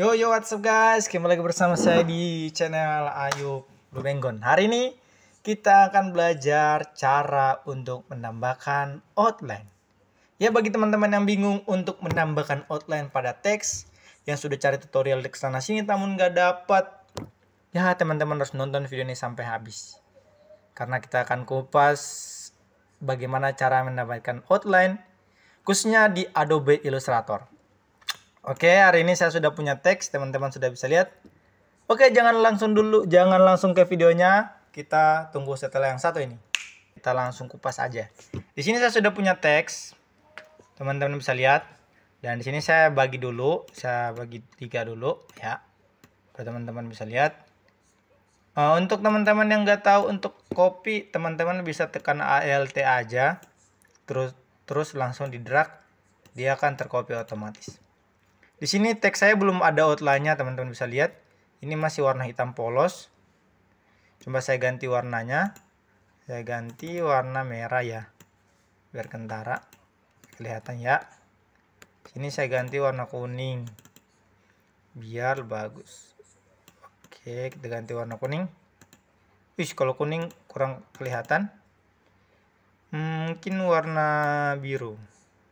Yo yo what's up guys, kembali lagi bersama saya di channel Ayub Lubenggon Hari ini kita akan belajar cara untuk menambahkan outline Ya bagi teman-teman yang bingung untuk menambahkan outline pada teks Yang sudah cari tutorial di sana sini namun gak dapat Ya teman-teman harus nonton video ini sampai habis Karena kita akan kupas bagaimana cara mendapatkan outline Khususnya di Adobe Illustrator Oke, hari ini saya sudah punya teks, teman-teman sudah bisa lihat. Oke, jangan langsung dulu, jangan langsung ke videonya. Kita tunggu setelah yang satu ini. Kita langsung kupas aja. Di sini saya sudah punya teks. Teman-teman bisa lihat. Dan di sini saya bagi dulu, saya bagi tiga dulu ya. Buat teman-teman bisa lihat. Uh, untuk teman-teman yang nggak tahu untuk copy, teman-teman bisa tekan ALT aja. Terus terus langsung di drag, dia akan tercopy otomatis. Di sini teks saya belum ada outline-nya, teman-teman bisa lihat. Ini masih warna hitam polos. Coba saya ganti warnanya. Saya ganti warna merah ya. Biar kentara. Kelihatan ya. Sini saya ganti warna kuning. Biar bagus. Oke, kita ganti warna kuning. Wih, kalau kuning kurang kelihatan. Hmm, mungkin warna biru.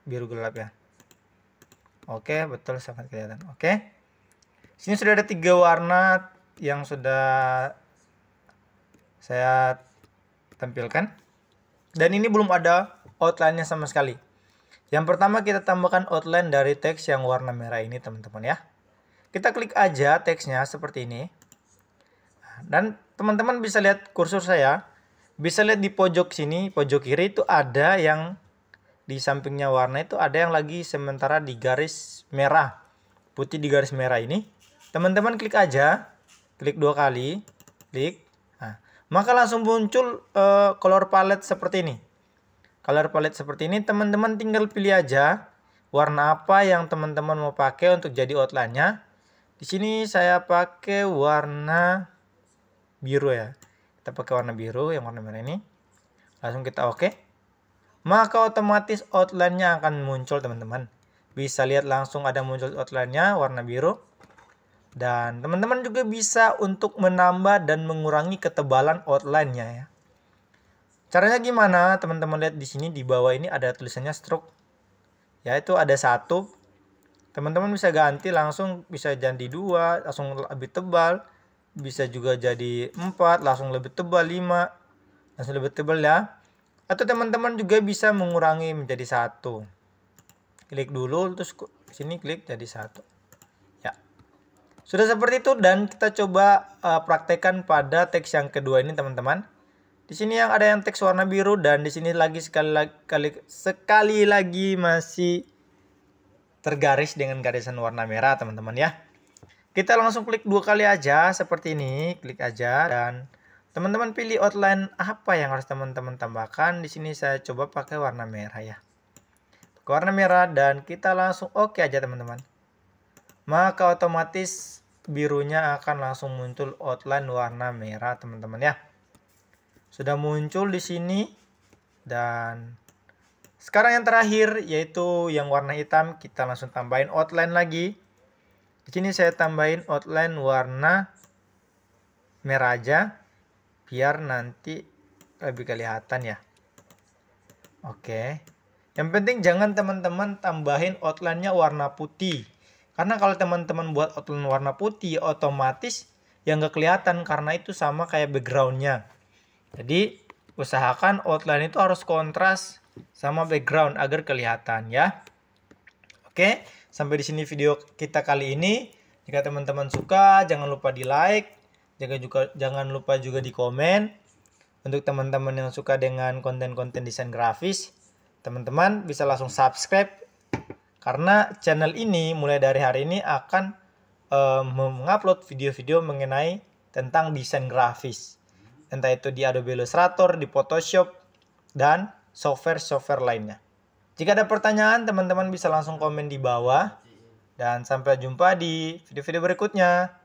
Biru gelap ya. Oke, betul sangat kelihatan. Oke. Sini sudah ada tiga warna yang sudah saya tampilkan. Dan ini belum ada outline-nya sama sekali. Yang pertama kita tambahkan outline dari teks yang warna merah ini teman-teman ya. Kita klik aja teksnya seperti ini. Dan teman-teman bisa lihat kursor saya. Bisa lihat di pojok sini, pojok kiri itu ada yang di sampingnya warna itu ada yang lagi sementara di garis merah putih di garis merah ini teman-teman klik aja klik dua kali klik nah, maka langsung muncul uh, color palette seperti ini color palette seperti ini teman-teman tinggal pilih aja warna apa yang teman-teman mau pakai untuk jadi outline-nya di sini saya pakai warna biru ya kita pakai warna biru yang warna merah ini langsung kita oke okay maka otomatis outline-nya akan muncul teman-teman. Bisa lihat langsung ada muncul outline-nya warna biru. Dan teman-teman juga bisa untuk menambah dan mengurangi ketebalan outline-nya ya. Caranya gimana? Teman-teman lihat di sini di bawah ini ada tulisannya stroke. Yaitu ada satu. Teman-teman bisa ganti langsung bisa jadi dua, langsung lebih tebal. Bisa juga jadi empat, langsung lebih tebal lima, langsung lebih tebal ya atau teman-teman juga bisa mengurangi menjadi satu klik dulu terus sini klik jadi satu ya sudah seperti itu dan kita coba uh, praktekkan pada teks yang kedua ini teman-teman di sini yang ada yang teks warna biru dan di sini lagi sekali lagi sekali lagi masih tergaris dengan garisan warna merah teman-teman ya kita langsung klik dua kali aja seperti ini klik aja dan Teman-teman pilih outline apa yang harus teman-teman tambahkan. Di sini saya coba pakai warna merah ya. Pakai warna merah dan kita langsung oke okay aja teman-teman. Maka otomatis birunya akan langsung muncul outline warna merah teman-teman ya. Sudah muncul di sini dan sekarang yang terakhir yaitu yang warna hitam kita langsung tambahin outline lagi. Di sini saya tambahin outline warna merah aja biar nanti lebih kelihatan ya oke yang penting jangan teman-teman tambahin outline-nya warna putih karena kalau teman-teman buat outline warna putih otomatis yang nggak kelihatan karena itu sama kayak background-nya. jadi usahakan outline itu harus kontras sama background agar kelihatan ya oke sampai di sini video kita kali ini jika teman-teman suka jangan lupa di like jangan juga jangan lupa juga di komen untuk teman-teman yang suka dengan konten-konten desain grafis teman-teman bisa langsung subscribe karena channel ini mulai dari hari ini akan um, mengupload video-video mengenai tentang desain grafis entah itu di Adobe Illustrator, di Photoshop dan software-software lainnya. Jika ada pertanyaan, teman-teman bisa langsung komen di bawah. Dan sampai jumpa di video-video berikutnya.